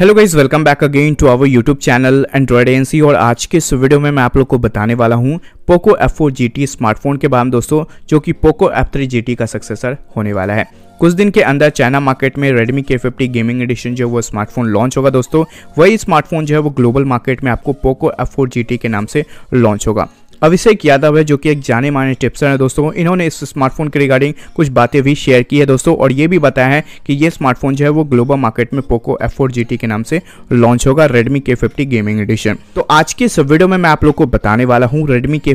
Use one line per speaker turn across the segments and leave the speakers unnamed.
hello guys welcome back again to our YouTube channel Android N C आज के इस video में मैं आप लोग को बताने वाला हूँ पोको F4 GT स्मार्टफोन के बारे में दोस्तों जो कि पोको F3 GT का सक्सेसर होने वाला है कुछ दिन के अंदर चाइना मार्केट में Redmi K50 गेमिंग एडिशन जो है वो स्मार्टफोन लॉन्च होगा दोस्तों वही स्मार्टफोन जो है वो ग्लोबल मार्केट में आपको पोको एफ फोर के नाम से लॉन्च होगा अभिषेक यादव है जो कि एक जाने माने टिप्सर है दोस्तों इन्होंने इस स्मार्टफोन के रिगार्डिंग कुछ बातें भी शेयर की है दोस्तों और ये भी बताया है कि ये स्मार्टफोन जो है वो ग्लोबल मार्केट में पोको एफ फोर के नाम से लॉन्च होगा रेडमी के गेमिंग एडिशन तो आज के इस वीडियो में मैं आप लोग को बताने वाला हूँ रेडमी के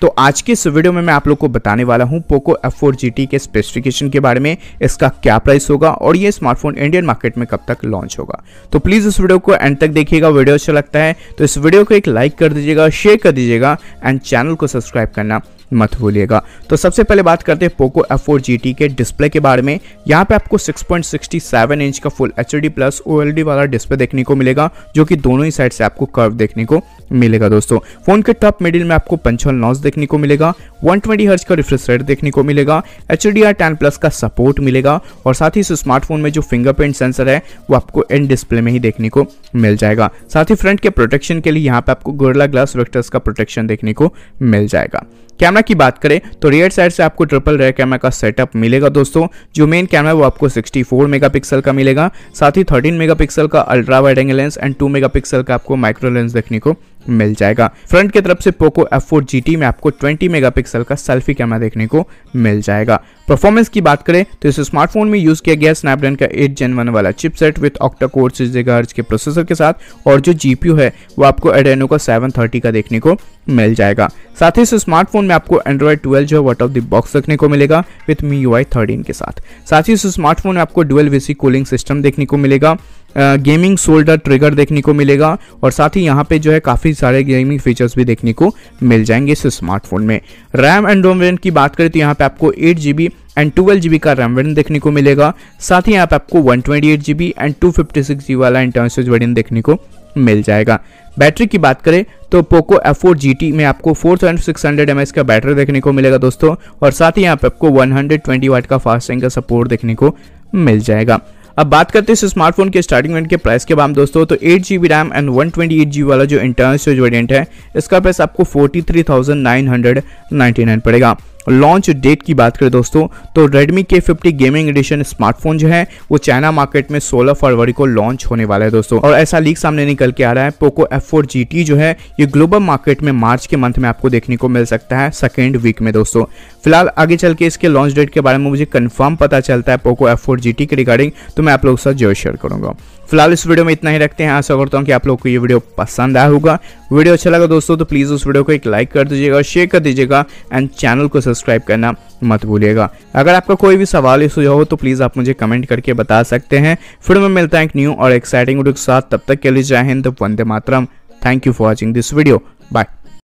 तो आज के इस वीडियो में मैं आप लोग को बताने वाला हूं पोको एफ GT के स्पेसिफिकेशन के बारे में इसका क्या प्राइस होगा और ये स्मार्टफोन इंडियन मार्केट में कब तक लॉन्च होगा तो प्लीज़ उस वीडियो को एंड तक देखिएगा वीडियो अच्छा लगता है तो इस वीडियो को एक लाइक कर दीजिएगा शेयर कर दीजिएगा एंड चैनल को सब्सक्राइब करना मत भूलिएगा तो सबसे पहले बात करते हैं पोको एफ फोर के डिस्प्ले के बारे में यहाँ पे आपको 6.67 इंच का फुल एच प्लस ओ वाला डिस्प्ले देखने को मिलेगा जो कि दोनों ही साइड से आपको कर्व देखने को मिलेगा दोस्तों फोन के टॉप मिडिल में आपको पंचल नॉज देखने को मिलेगा 120 ट्वेंटी हर्च का रिफ्रेश रेट देखने को मिलेगा H D R ten plus का सपोर्ट मिलेगा और साथ ही इस स्मार्टफोन में जो फिंगरप्रिंट सेंसर है वो आपको इन डिस्प्ले में ही देखने को मिल जाएगा साथ ही फ्रंट के प्रोटेक्शन के लिए यहाँ पे आपको गोरला ग्लास वेक्टर्स का प्रोटेक्शन देखने को मिल जाएगा कैमरा की बात करें तो रियर साइड से आपको ट्रिपल रेयर कैमरा का सेटअप मिलेगा दोस्तों जो मेन कैमरा वो आपको 64 मेगापिक्सल का मिलेगा साथ ही 13 मेगापिक्सल का ultra wide angle lens and 2 megapixel का आपको माइक्रो लेंस देखने को मिल जाएगा फ्रंट की तरफ से पोको एफ फोर में आपको 20 मेगापिक्सल का सेल्फी कैमरा देखने को मिल जाएगा परफॉर्मेंस की बात करें तो इस स्मार्टफोन में यूज़ किया गया स्नैपड्रैगन का एट जेन वन वाला chipset with octa core six hertz के प्रोसेसर के साथ और जो जी है वो आपको एडेनो का सेवन थर्टी का देखने को मिल जाएगा साथ ही इस स्मार्टफोन में आपको एंड्रॉयड ट्वेल्व जो है वट ऑफ द बॉक्स देखने को मिलेगा with MIUI thirteen के साथ साथ ही इस स्मार्टफोन में आपको डुअल वीसी कूलिंग सिस्टम देखने को मिलेगा गेमिंग शोल्डर ट्रिगर देखने को मिलेगा और साथ ही यहाँ पे जो है काफ़ी सारे गेमिंग फीचर्स भी देखने को मिल जाएंगे इस स्मार्टफोन में रैम एंड रोम की बात करें तो यहाँ पे आपको eight G B and twelve G का रैम वेरियंट देखने को मिलेगा साथ ही यहाँ पे आपको one twenty eight G and two fifty six G वाला इंटरनल स्टोरेज वेरियंट देखने को मिल जाएगा बैटरी की बात करें तो पोको एफ फोर में आपको फोर थाउजेंड सिक्स का बैटरी देखने को मिलेगा दोस्तों और साथ ही यहाँ पे आपको वन हंड्रेड वाट का फास्ट चार्जिंग का सपोर्ट देखने को मिल जाएगा अब बात करते हैं इस स्मार्टफोन के स्टार्टिंग वेरियंट के प्राइस के बारे में दोस्तों तो eight G B RAM and one twenty eight G वाला जो इंटरनल स्टोरेज वेरियंट है इसका प्राइस आपको forty three thousand nine hundred ninety nine पड़ेगा लॉन्च डेट की बात करें दोस्तों तो रेडमी के फिफ्टी गेमिंग एडिशन स्मार्टफोन जो है वो चाइना मार्केट में 16 फरवरी को लॉन्च होने वाला है दोस्तों और ऐसा लीक सामने निकल के आ रहा है पोको एफ फोर जो है ये ग्लोबल मार्केट में मार्च के मंथ में आपको देखने को मिल सकता है सेकेंड वीक में दोस्तों फिलहाल आगे चल के इसके लॉन्च डेट के बारे में मुझे कन्फर्म पता चलता है पोको एफ फोर के रिगार्डिंग तो मैं आप लोगों के साथ जरूर शेयर करूंगा फिलहाल इस वीडियो में इतना ही रखते हैं आशा करता हूँ कि आप लोग को ये वीडियो पसंद आया होगा वीडियो अच्छा लगा दोस्तों तो प्लीज़ उस वीडियो को एक लाइक कर दीजिएगा शेयर कर दीजिएगा एंड चैनल को सब्सक्राइब करना मत भूलिएगा अगर आपका कोई भी सवाल या सुझाव हो तो प्लीज़ आप मुझे कमेंट करके बता सकते हैं फिर मैं मिलता है एक न्यू और एक्साइटिंग वीडियो के साथ तब तक के लिए जय हिंद वंदे मातरम thank you for watching this video bye